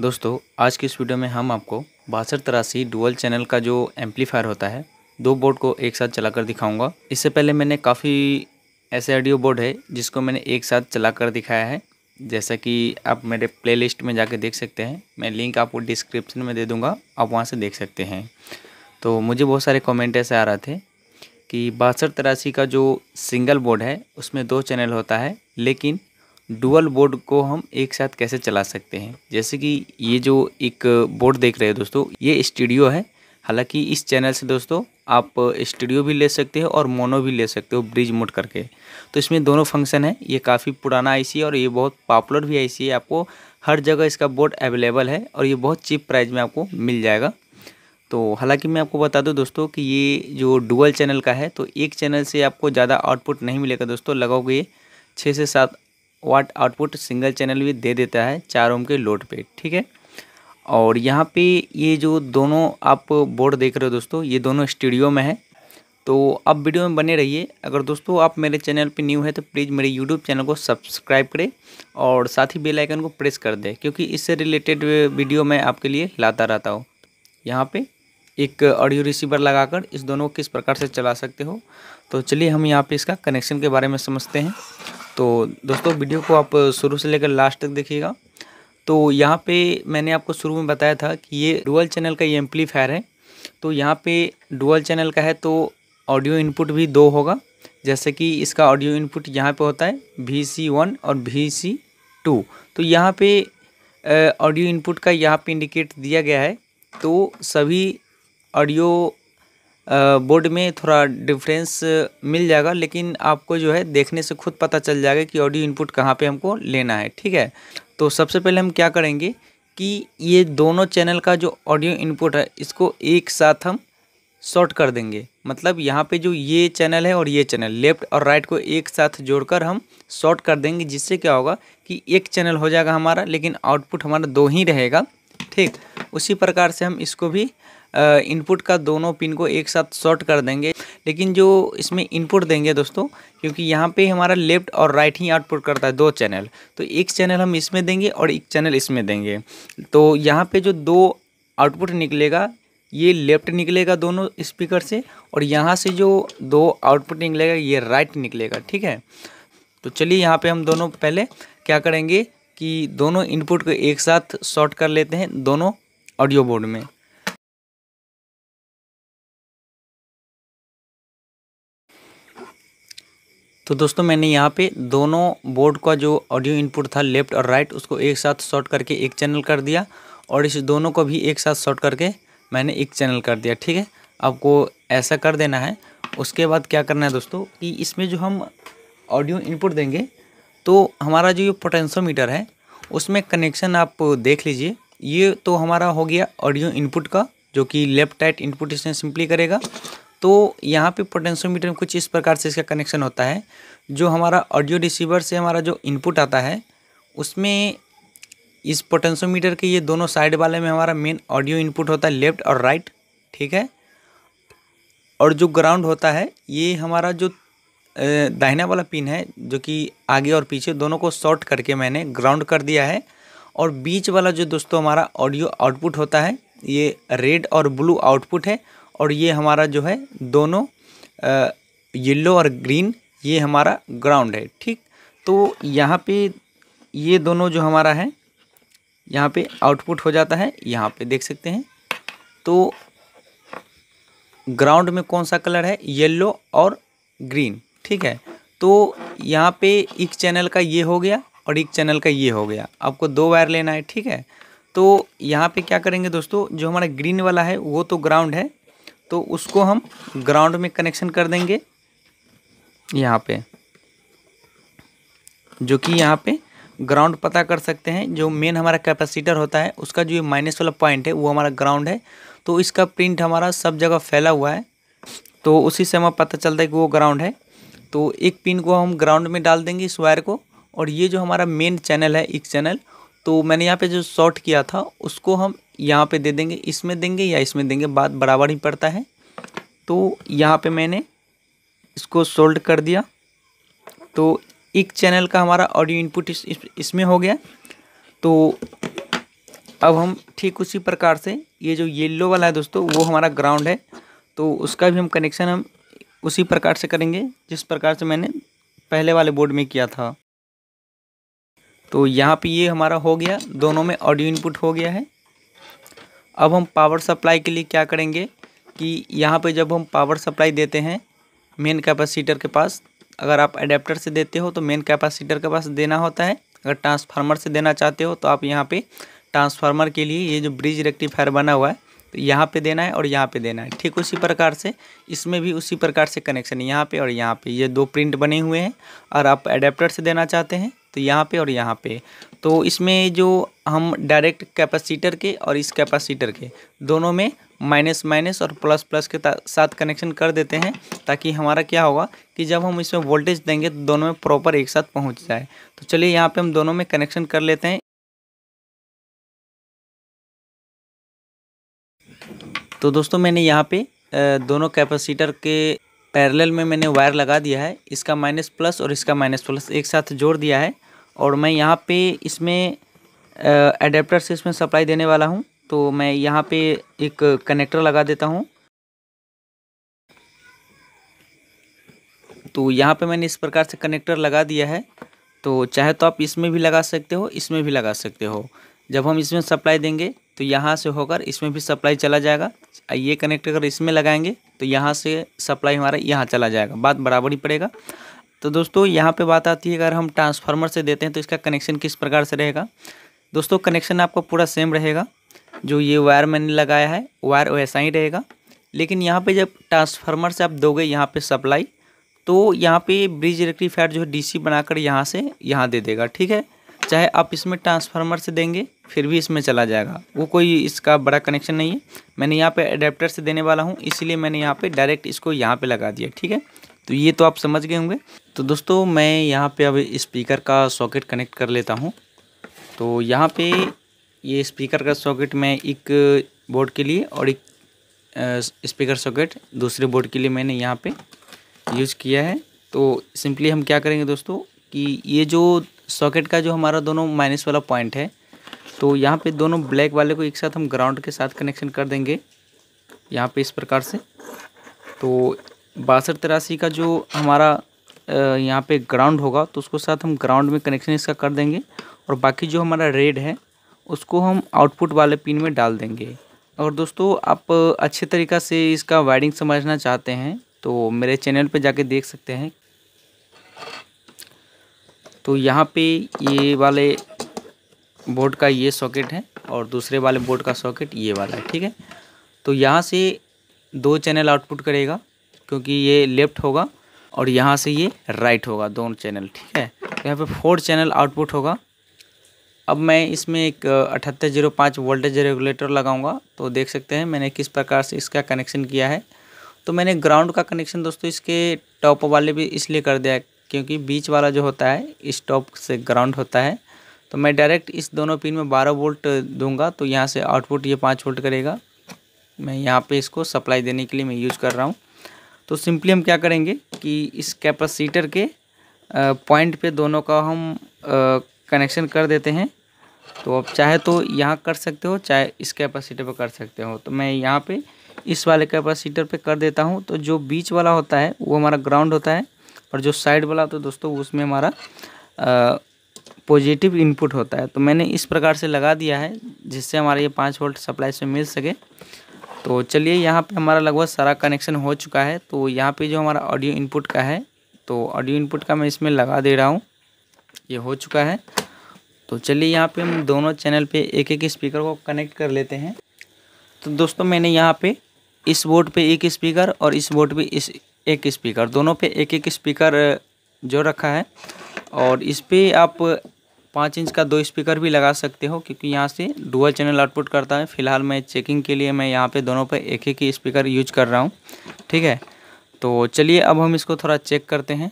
दोस्तों आज की इस वीडियो में हम आपको बासठ तिरासी डुअल चैनल का जो एम्पलीफायर होता है दो बोर्ड को एक साथ चला कर दिखाऊँगा इससे पहले मैंने काफ़ी ऐसे ऑडियो बोर्ड है जिसको मैंने एक साथ चला कर दिखाया है जैसा कि आप मेरे प्लेलिस्ट में जाके देख सकते हैं मैं लिंक आपको डिस्क्रिप्शन में दे दूँगा आप वहाँ से देख सकते हैं तो मुझे बहुत सारे कॉमेंट ऐसे आ रहे थे कि बासठ तिरासी का जो सिंगल बोर्ड है उसमें दो चैनल होता है लेकिन डुअल बोर्ड को हम एक साथ कैसे चला सकते हैं जैसे कि ये जो एक बोर्ड देख रहे हैं दोस्तों ये स्टूडियो है हालांकि इस चैनल से दोस्तों आप स्टूडियो भी ले सकते हो और मोनो भी ले सकते हो ब्रिज मोड करके तो इसमें दोनों फंक्शन है ये काफ़ी पुराना आई है और ये बहुत पॉपुलर भी आई है आपको हर जगह इसका बोर्ड अवेलेबल है और ये बहुत चीप प्राइस में आपको मिल जाएगा तो हालांकि मैं आपको बता दूं दोस्तों कि ये जो डुअल चैनल का है तो एक चैनल से आपको ज़्यादा आउटपुट नहीं मिलेगा दोस्तों लगाओगे छः से सात वाट आउटपुट सिंगल चैनल भी दे देता है चार ओम के लोड पे ठीक है और यहाँ पे ये जो दोनों आप बोर्ड देख रहे हो दोस्तों ये दोनों स्टूडियो में है तो आप वीडियो में बने रहिए अगर दोस्तों आप मेरे चैनल पे न्यू है तो प्लीज़ मेरे यूट्यूब चैनल को सब्सक्राइब करें और साथ ही बेल आइकन को प्रेस कर दें क्योंकि इससे रिलेटेड वीडियो मैं आपके लिए लाता रहता हूँ यहाँ पे एक ऑडियो रिसीवर लगाकर इस दोनों को किस प्रकार से चला सकते हो तो चलिए हम यहाँ पे इसका कनेक्शन के बारे में समझते हैं तो दोस्तों वीडियो को आप शुरू से लेकर लास्ट तक देखिएगा तो यहाँ पे मैंने आपको शुरू में बताया था कि ये डुअल चैनल का ये एम्पलीफायर है तो यहाँ पे डुअल चैनल का है तो ऑडियो इनपुट भी दो होगा जैसे कि इसका ऑडियो इनपुट यहाँ पे होता है वी सी वन और वी सी टू तो यहाँ पे ऑडियो इनपुट का यहाँ पे इंडिकेट दिया गया है तो सभी ऑडियो बोर्ड में थोड़ा डिफरेंस मिल जाएगा लेकिन आपको जो है देखने से खुद पता चल जाएगा कि ऑडियो इनपुट कहाँ पे हमको लेना है ठीक है तो सबसे पहले हम क्या करेंगे कि ये दोनों चैनल का जो ऑडियो इनपुट है इसको एक साथ हम शॉर्ट कर देंगे मतलब यहाँ पे जो ये चैनल है और ये चैनल लेफ्ट और राइट को एक साथ जोड़कर हम शॉर्ट कर देंगे जिससे क्या होगा कि एक चैनल हो जाएगा हमारा लेकिन आउटपुट हमारा दो ही रहेगा ठीक उसी प्रकार से हम इसको भी इनपुट का दोनों पिन को एक साथ शॉर्ट कर देंगे लेकिन जो इसमें इनपुट देंगे दोस्तों क्योंकि यहाँ पे हमारा लेफ्ट और राइट ही आउटपुट करता है दो चैनल तो एक चैनल हम इसमें देंगे और एक चैनल इसमें देंगे तो यहाँ पे जो दो आउटपुट निकलेगा ये लेफ्ट निकलेगा दोनों स्पीकर से और यहाँ से जो दो आउटपुट निकलेगा ये राइट निकलेगा ठीक है तो चलिए यहाँ पर हम दोनों पहले क्या करेंगे कि दोनों इनपुट को एक साथ शॉर्ट कर लेते हैं दोनों ऑडियो बोर्ड में तो दोस्तों मैंने यहाँ पे दोनों बोर्ड का जो ऑडियो इनपुट था लेफ्ट और राइट उसको एक साथ शॉर्ट करके एक चैनल कर दिया और इस दोनों को भी एक साथ शॉर्ट करके मैंने एक चैनल कर दिया ठीक है आपको ऐसा कर देना है उसके बाद क्या करना है दोस्तों कि इसमें जो हम ऑडियो इनपुट देंगे तो हमारा जो ये पोटेंशियोमीटर है उसमें कनेक्शन आप देख लीजिए ये तो हमारा हो गया ऑडियो इनपुट का जो कि लेफ्ट राइट इनपुट इसने सिंपली करेगा तो यहाँ पे पोटेंशियोमीटर में कुछ इस प्रकार से इसका कनेक्शन होता है जो हमारा ऑडियो रिसीवर से हमारा जो इनपुट आता है उसमें इस पोटेंशियोमीटर के ये दोनों साइड वाले में हमारा मेन ऑडियो इनपुट होता है लेफ्ट और राइट ठीक है और जो ग्राउंड होता है ये हमारा जो दाहिना वाला पिन है जो कि आगे और पीछे दोनों को शॉर्ट करके मैंने ग्राउंड कर दिया है और बीच वाला जो दोस्तों हमारा ऑडियो आउटपुट होता है ये रेड और ब्लू आउटपुट है और ये हमारा जो है दोनों येल्लो और ग्रीन ये हमारा ग्राउंड है ठीक तो यहाँ पे ये दोनों जो हमारा है यहाँ पे आउटपुट हो जाता है यहाँ पे देख सकते हैं तो ग्राउंड में कौन सा कलर है येल्लो और ग्रीन ठीक है तो यहाँ पे एक चैनल का ये हो गया और एक चैनल का ये हो गया आपको दो वायर लेना है ठीक है तो यहाँ पे क्या करेंगे दोस्तों जो हमारा ग्रीन वाला है वो तो ग्राउंड है तो उसको हम ग्राउंड में कनेक्शन कर देंगे यहाँ पे जो कि यहाँ पे ग्राउंड पता कर सकते हैं जो मेन हमारा कैपेसिटर होता है उसका जो ये माइनस वाला पॉइंट है वो हमारा ग्राउंड है तो इसका प्रिंट हमारा सब जगह फैला हुआ है तो उसी से हमें पता चलता है कि वो ग्राउंड है तो एक पिन को हम ग्राउंड में डाल देंगे इस वायर को और ये जो हमारा मेन चैनल है एक चैनल तो मैंने यहाँ पे जो शॉर्ट किया था उसको हम यहाँ पे दे देंगे इसमें देंगे या इसमें देंगे बात बराबर ही पड़ता है तो यहाँ पे मैंने इसको सोल्ड कर दिया तो एक चैनल का हमारा ऑडियो इनपुट इस, इसमें हो गया तो अब हम ठीक उसी प्रकार से ये जो येल्लो वाला है दोस्तों वो हमारा ग्राउंड है तो उसका भी हम कनेक्शन हम उसी प्रकार से करेंगे जिस प्रकार से मैंने पहले वाले बोर्ड में किया था तो यहाँ पे ये हमारा हो गया दोनों में ऑडियो इनपुट हो गया है अब हम पावर सप्लाई के लिए क्या करेंगे कि यहाँ पे जब हम पावर सप्लाई देते हैं मेन कैपेसिटर के पास अगर आप एडेप्टर से देते हो तो मेन कैपेसिटर के पास देना होता है अगर ट्रांसफार्मर से देना चाहते हो तो आप यहाँ पर ट्रांसफार्मर के लिए ये जो ब्रिज रेक्टिफायर बना हुआ है तो यहाँ पे देना है और यहाँ पे देना है ठीक उसी प्रकार से इसमें भी उसी प्रकार से कनेक्शन यहाँ पे और यहाँ पे ये दो प्रिंट बने हुए हैं और आप एडेप्टर से देना चाहते हैं तो यहाँ पे और यहाँ पे तो इसमें जो हम डायरेक्ट कैपेसिटर के और इस कैपेसिटर के दोनों में माइनस माइनस और प्लस प्लस के साथ कनेक्शन कर देते हैं ताकि हमारा क्या होगा कि जब हम इसमें वोल्टेज देंगे तो दोनों में प्रॉपर एक साथ पहुँच जाए तो चलिए यहाँ पर हम दोनों में कनेक्शन कर लेते हैं तो दोस्तों मैंने यहाँ पे दोनों कैपेसिटर के पैरेलल में मैंने वायर लगा दिया है इसका माइनस प्लस और इसका माइनस प्लस एक साथ जोड़ दिया है और मैं यहाँ पे इसमें एडेप्टर से इसमें सप्लाई देने वाला हूँ तो मैं यहाँ पे एक कनेक्टर लगा देता हूँ तो यहाँ पे मैंने इस प्रकार से कनेक्टर लगा दिया है तो चाहे तो आप इसमें भी लगा सकते हो इसमें भी लगा सकते हो जब हम इसमें सप्लाई देंगे तो यहाँ से होकर इसमें भी सप्लाई चला जाएगा ये कनेक्ट अगर इसमें लगाएंगे तो यहाँ से सप्लाई हमारा यहाँ चला जाएगा बात बराबर ही पड़ेगा तो दोस्तों यहाँ पे बात आती है अगर हम ट्रांसफार्मर से देते हैं तो इसका कनेक्शन किस प्रकार से रहेगा दोस्तों कनेक्शन आपका पूरा सेम रहेगा जो ये वायर मैंने लगाया है वायर वैसा ही रहेगा लेकिन यहाँ पर जब ट्रांसफार्मर से आप दोगे यहाँ पर सप्लाई तो यहाँ पर ब्रिज रेक्टिफायर जो है डीसी बनाकर यहाँ से यहाँ दे देगा ठीक है चाहे आप इसमें ट्रांसफार्मर से देंगे फिर भी इसमें चला जाएगा वो कोई इसका बड़ा कनेक्शन नहीं है मैंने यहाँ पे अडेप्टर से देने वाला हूँ इसलिए मैंने यहाँ पे डायरेक्ट इसको यहाँ पे लगा दिया ठीक है तो ये तो आप समझ गए होंगे तो दोस्तों मैं यहाँ पे अब स्पीकर का सॉकेट कनेक्ट कर लेता हूँ तो यहाँ पे ये स्पीकर का सॉकेट मैं एक बोर्ड के लिए और एक स्पीकर सॉकेट दूसरे बोर्ड के लिए मैंने यहाँ पर यूज़ किया है तो सिंपली हम क्या करेंगे दोस्तों कि ये जो सॉकेट का जो हमारा दोनों माइनस वाला पॉइंट है तो यहाँ पे दोनों ब्लैक वाले को एक साथ हम ग्राउंड के साथ कनेक्शन कर देंगे यहाँ पे इस प्रकार से तो बासठ तिरासी का जो हमारा यहाँ पे ग्राउंड होगा तो उसको साथ हम ग्राउंड में कनेक्शन इसका कर देंगे और बाकी जो हमारा रेड है उसको हम आउटपुट वाले पिन में डाल देंगे और दोस्तों आप अच्छे तरीक़ा से इसका वायरिंग समझना चाहते हैं तो मेरे चैनल पर जाके देख सकते हैं तो यहाँ पे ये वाले बोर्ड का ये सॉकेट है और दूसरे वाले बोर्ड का सॉकेट ये वाला है ठीक है तो यहाँ से दो चैनल आउटपुट करेगा क्योंकि ये लेफ्ट होगा और यहाँ से ये राइट होगा दोनों चैनल ठीक है तो यहाँ पे फोर चैनल आउटपुट होगा अब मैं इसमें एक अठहत्तर जीरो पाँच वोल्टेज रेगुलेटर लगाऊंगा तो देख सकते हैं मैंने किस प्रकार से इसका कनेक्शन किया है तो मैंने ग्राउंड का कनेक्शन दोस्तों इसके टॉप वाले भी इसलिए कर दिया क्योंकि बीच वाला जो होता है इस टॉप से ग्राउंड होता है तो मैं डायरेक्ट इस दोनों पिन में बारह वोल्ट दूंगा तो यहाँ से आउटपुट ये पाँच वोल्ट करेगा मैं यहाँ पे इसको सप्लाई देने के लिए मैं यूज़ कर रहा हूँ तो सिंपली हम क्या करेंगे कि इस कैपेसिटर के पॉइंट पे दोनों का हम कनेक्शन कर देते हैं तो आप चाहे तो यहाँ कर सकते हो चाहे इस कैपेसिटर पर कर सकते हो तो मैं यहाँ पर इस वाले कैपेसिटर पर कर देता हूँ तो जो बीच वाला होता है वो हमारा ग्राउंड होता है और जो साइड वाला तो दोस्तों उसमें हमारा पॉजिटिव इनपुट होता है तो मैंने इस प्रकार से लगा दिया है जिससे हमारा ये पाँच वोल्ट सप्लाई से मिल सके तो चलिए यहाँ पे हमारा लगभग सारा कनेक्शन हो चुका है तो यहाँ पे जो हमारा ऑडियो इनपुट का है तो ऑडियो इनपुट का मैं इसमें लगा दे रहा हूँ ये हो चुका है तो चलिए यहाँ पे हम दोनों चैनल पे एक एक स्पीकर को कनेक्ट कर लेते हैं तो दोस्तों मैंने यहाँ पे इस बोर्ड पे एक स्पीकर और इस बोर्ड पे इस एक स्पीकर दोनों पे एक एक स्पीकर जो रखा है और इस पर आप पाँच इंच का दो स्पीकर भी लगा सकते हो क्योंकि यहाँ से डुअल चैनल आउटपुट करता है फिलहाल मैं चेकिंग के लिए मैं यहाँ पे दोनों पे एक एक ही स्पीकर यूज कर रहा हूँ ठीक है तो चलिए अब हम इसको थोड़ा चेक करते हैं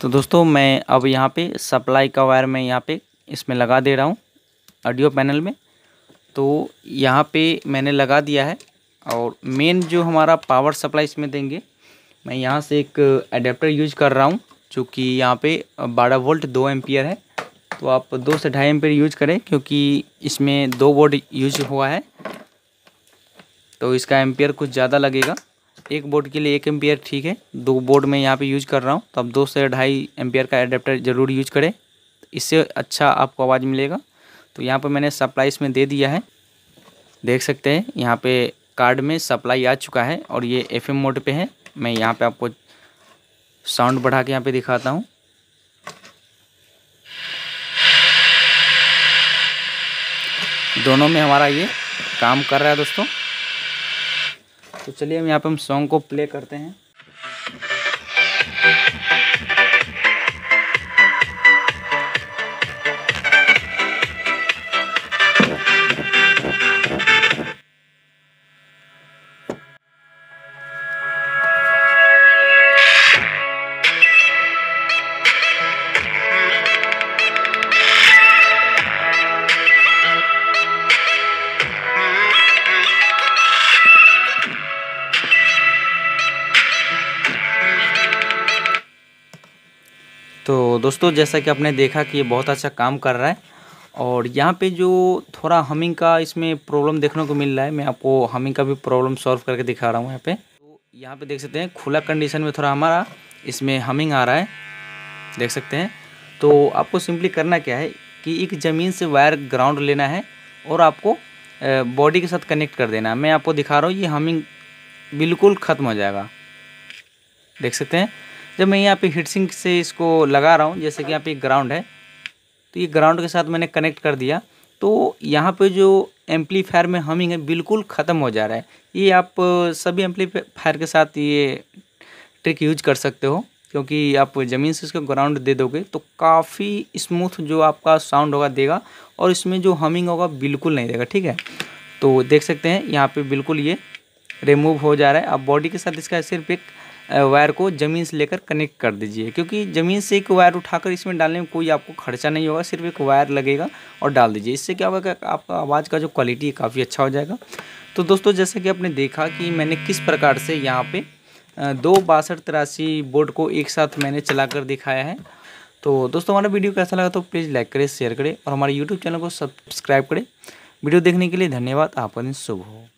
तो दोस्तों मैं अब यहाँ पे सप्लाई का वायर मैं यहाँ पे इसमें लगा दे रहा हूँ ऑडियो पैनल में तो यहाँ पर मैंने लगा दिया है और मेन जो हमारा पावर सप्लाई इसमें देंगे मैं यहाँ से एक अडेप्टर यूज कर रहा हूँ चूँकि यहाँ पे 12 वोल्ट 2 एम्पियर है तो आप दो से ढाई एम्पियर यूज करें क्योंकि इसमें दो वोल्ट यूज हुआ है तो इसका एम्पियर कुछ ज़्यादा लगेगा एक बोर्ड के लिए एक एम्पियर ठीक है दो बोर्ड में यहाँ पे यूज कर रहा हूँ तो आप दो से ढाई एम्पियर का एडेप्टर ज़रूर यूज करें इससे अच्छा आपको आवाज़ मिलेगा तो यहाँ पर मैंने सप्लाई इसमें दे दिया है देख सकते हैं यहाँ पे कार्ड में सप्लाई आ चुका है और ये एफएम मोड पे है मैं यहाँ पे आपको साउंड बढ़ा के यहाँ पे दिखाता हूँ दोनों में हमारा ये काम कर रहा है दोस्तों तो चलिए हम यहाँ पे हम सॉन्ग को प्ले करते हैं तो दोस्तों जैसा कि आपने देखा कि ये बहुत अच्छा काम कर रहा है और यहाँ पे जो थोड़ा हमिंग का इसमें प्रॉब्लम देखने को मिल रहा है मैं आपको हमिंग का भी प्रॉब्लम सॉल्व करके दिखा रहा हूँ यहाँ पे तो यहाँ पे देख सकते हैं खुला कंडीशन में थोड़ा हमारा इसमें हमिंग आ रहा है देख सकते हैं तो आपको सिंपली करना क्या है कि एक ज़मीन से वायर ग्राउंड लेना है और आपको बॉडी के साथ कनेक्ट कर देना है मैं आपको दिखा रहा हूँ ये हमिंग बिल्कुल ख़त्म हो जाएगा देख सकते हैं जब मैं यहाँ पे हीट सिंक से इसको लगा रहा हूँ जैसे कि यहाँ पे ग्राउंड है तो ये ग्राउंड के साथ मैंने कनेक्ट कर दिया तो यहाँ पे जो एम्पलीफायर में हमिंग है बिल्कुल ख़त्म हो जा रहा है ये आप सभी एम्पलीफायर के साथ ये ट्रिक यूज कर सकते हो क्योंकि आप ज़मीन से इसका ग्राउंड दे दोगे तो काफ़ी स्मूथ जो आपका साउंड होगा देगा और इसमें जो हमिंग होगा बिल्कुल नहीं देगा ठीक है तो देख सकते हैं यहाँ पे बिल्कुल ये रिमूव हो जा रहा है आप बॉडी के साथ इसका सिर्फ एक वायर को ज़मीन से लेकर कनेक्ट कर दीजिए क्योंकि ज़मीन से एक वायर उठाकर इसमें डालने में कोई आपको खर्चा नहीं होगा सिर्फ एक वायर लगेगा और डाल दीजिए इससे क्या होगा आपका आवाज़ का जो क्वालिटी है काफ़ी अच्छा हो जाएगा तो दोस्तों जैसा कि आपने देखा कि मैंने किस प्रकार से यहाँ पर दो बासठ तिरासी बोर्ड को एक साथ मैंने चला कर दिखाया है तो दोस्तों हमारा वीडियो कैसा लगा तो प्लीज़ लाइक करें शेयर करें और हमारे यूट्यूब चैनल को सब्सक्राइब करें वीडियो देखने के लिए धन्यवाद आपका दिन शुभ हो